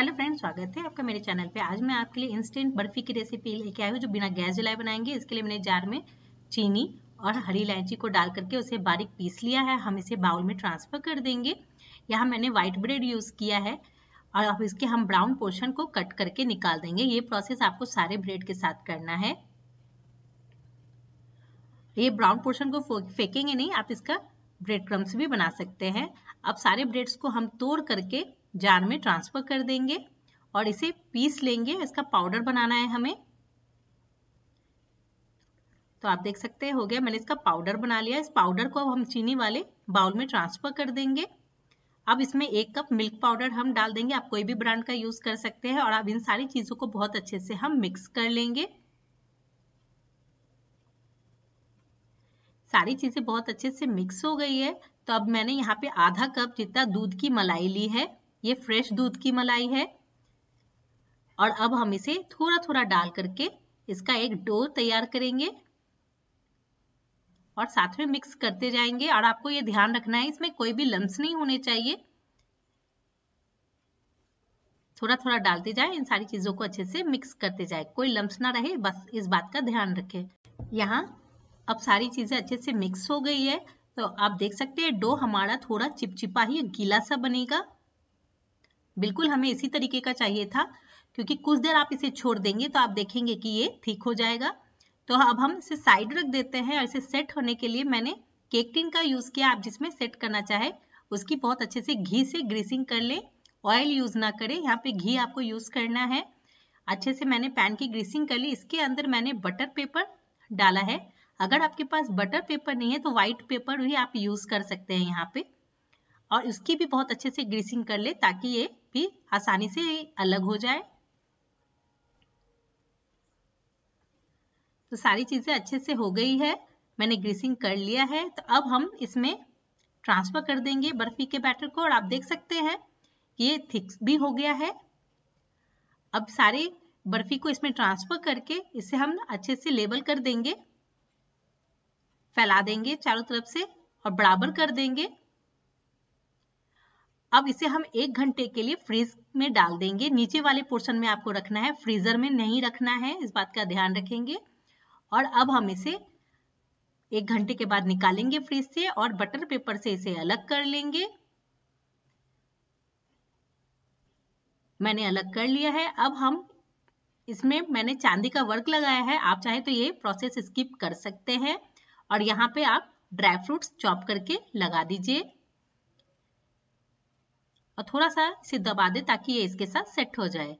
hello friends स्वागत है आपका मेरे चैनल पे आज मैं आपके लिए इंस्टेंट बर्फी की रेसिपी लेके आई हूँ जो बिना गैस जलाए बनाएंगे इसके लिए मैंने जार में चीनी और हरी इलायची को डाल करके उसे बारीक पीस लिया है हम इसे बाउल में ट्रांसफर कर देंगे यहाँ मैंने व्हाइट ब्रेड यूज़ किया है और अब इसके हम ब्राउन पोर्शन को कट करके निकाल देंगे ये प्रोसेस आपको सारे ब्रेड के साथ करना है ये ब्राउन पोर्शन को फेंकेंगे नहीं आप इसका ब्रेड क्रम्स भी बना सकते हैं अब सारे ब्रेड्स को हम तोड़ करके जार में ट्रांसफर कर देंगे और इसे पीस लेंगे इसका पाउडर बनाना है हमें तो आप देख सकते हैं हो गया मैंने इसका पाउडर बना लिया इस पाउडर को अब हम चीनी वाले बाउल में ट्रांसफर कर देंगे अब इसमें एक कप मिल्क पाउडर हम डाल देंगे आप कोई भी ब्रांड का यूज कर सकते हैं और अब इन सारी चीजों को बहुत अच्छे से हम मिक्स कर लेंगे सारी चीजें बहुत अच्छे से मिक्स हो गई है तो अब मैंने यहाँ पे आधा कप जितना दूध की मलाई ली है ये फ्रेश दूध की मलाई है और अब हम इसे थोड़ा थोड़ा डाल करके इसका एक डो तैयार करेंगे और साथ में मिक्स करते जाएंगे और आपको ये ध्यान रखना है इसमें कोई भी लम्स नहीं होने चाहिए थोड़ा थोड़ा डालते जाए इन सारी चीजों को अच्छे से मिक्स करते जाए कोई लम्स ना रहे बस इस बात का ध्यान रखें यहाँ अब सारी चीजें अच्छे से मिक्स हो गई है तो आप देख सकते हैं डो हमारा थोड़ा चिपचिपा ही गीला सा बनेगा बिल्कुल हमें इसी तरीके का चाहिए था क्योंकि कुछ देर आप इसे छोड़ देंगे तो आप देखेंगे कि ये ठीक हो जाएगा तो अब हम इसे साइड रख देते हैं और इसे सेट होने के लिए मैंने केक टिन का यूज़ किया आप जिसमें सेट करना चाहे उसकी बहुत अच्छे से घी से ग्रीसिंग कर ले ऑयल यूज़ ना करें यहाँ पे घी आपको यूज़ करना है अच्छे से मैंने पैन की ग्रीसिंग कर ली इसके अंदर मैंने बटर पेपर डाला है अगर आपके पास बटर पेपर नहीं है तो वाइट पेपर भी आप यूज़ कर सकते हैं यहाँ पे और उसकी भी बहुत अच्छे से ग्रीसिंग कर ले ताकि ये भी आसानी से अलग हो जाए तो सारी चीज़ें अच्छे से हो गई है मैंने ग्रीसिंग कर लिया है तो अब हम इसमें ट्रांसफ़र कर देंगे बर्फ़ी के बैटर को और आप देख सकते हैं ये थिक्स भी हो गया है अब सारे बर्फ़ी को इसमें ट्रांसफ़र करके इसे हम अच्छे से लेबल कर देंगे फैला देंगे चारों तरफ से और बराबर कर देंगे अब इसे हम एक घंटे के लिए फ्रिज में डाल देंगे नीचे वाले पोर्शन में आपको रखना है फ्रीजर में नहीं रखना है इस बात का ध्यान रखेंगे और अब हम इसे एक घंटे के बाद निकालेंगे फ्रिज से और बटर पेपर से इसे अलग कर लेंगे मैंने अलग कर लिया है अब हम इसमें मैंने चांदी का वर्क लगाया है आप चाहे तो ये प्रोसेस स्किप कर सकते हैं और यहाँ पे आप ड्राई फ्रूट्स चॉप करके लगा दीजिए और थोड़ा सा इसे दबा दे ताकि ये इसके साथ सेट हो जाए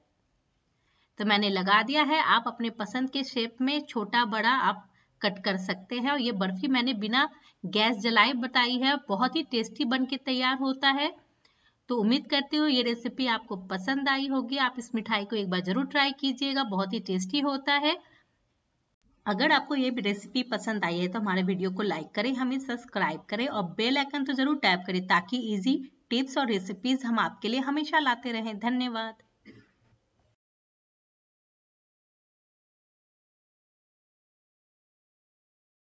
तो मैंने लगा दिया है आप अपने पसंद के शेप में छोटा बड़ा आप कट कर सकते हैं और ये बर्फी मैंने बिना गैस जलाए बताई है बहुत ही टेस्टी बन के तैयार होता है तो उम्मीद करती हूँ ये रेसिपी आपको पसंद आई होगी आप इस मिठाई को एक बार जरूर ट्राई कीजिएगा बहुत ही टेस्टी होता है अगर आपको ये रेसिपी पसंद आई है तो हमारे वीडियो को लाइक करें हमें सब्सक्राइब करें और बेल आइकन तो जरूर टैप करें ताकि इजी टिप्स और रेसिपीज हम आपके लिए हमेशा लाते रहें धन्यवाद